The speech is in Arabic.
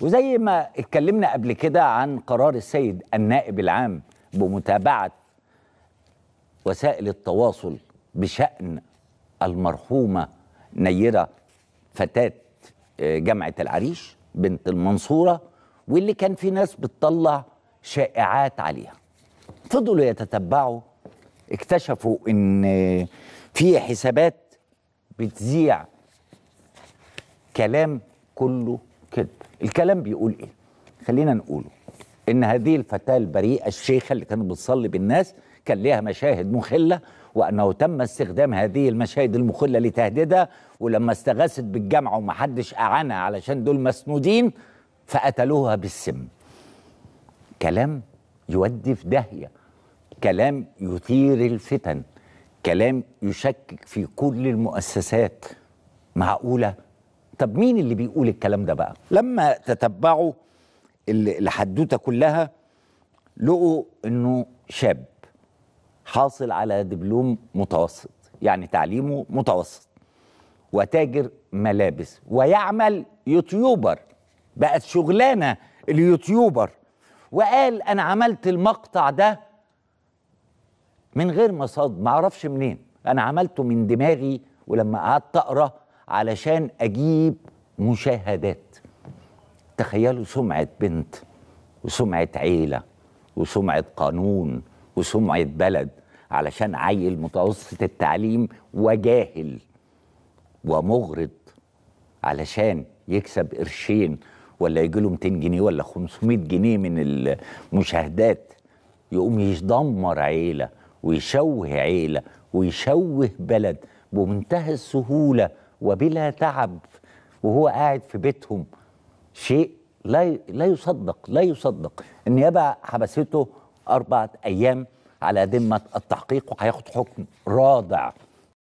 وزي ما اتكلمنا قبل كده عن قرار السيد النائب العام بمتابعة وسائل التواصل بشأن المرحومة نيرة فتاة آه، جامعة العريش بنت المنصورة واللي كان في ناس بتطلع شائعات عليها فضلوا يتتبعوا اكتشفوا ان في حسابات بتذيع كلام كله كده الكلام بيقول ايه خلينا نقوله ان هذه الفتاه البريئه الشيخه اللي كانت بتصلي بالناس كان ليها مشاهد مخله وانه تم استخدام هذه المشاهد المخله لتهديدها ولما استغاثت بالجامعه ومحدش اعانها علشان دول مسنودين فقتلوها بالسم كلام يودي في داهيه كلام يثير الفتن كلام يشكك في كل المؤسسات معقوله طب مين اللي بيقول الكلام ده بقى لما تتبعوا الحدوته كلها لقوا انه شاب حاصل على دبلوم متوسط يعني تعليمه متوسط وتاجر ملابس ويعمل يوتيوبر بقت شغلانه اليوتيوبر وقال انا عملت المقطع ده من غير مصاد ما اعرفش منين انا عملته من دماغي ولما قعدت اقرا علشان اجيب مشاهدات تخيلوا سمعه بنت وسمعه عيله وسمعه قانون وسمعه بلد علشان عيل متوسط التعليم وجاهل ومغرض علشان يكسب قرشين ولا يجي له 200 جنيه ولا 500 جنيه من المشاهدات يقوم يدمر عيله ويشوه عيله ويشوه بلد بمنتهى السهوله وبلا تعب وهو قاعد في بيتهم شيء لا لا يصدق لا يصدق النيابه حبسته اربعه ايام على ذمه التحقيق وهياخد حكم رادع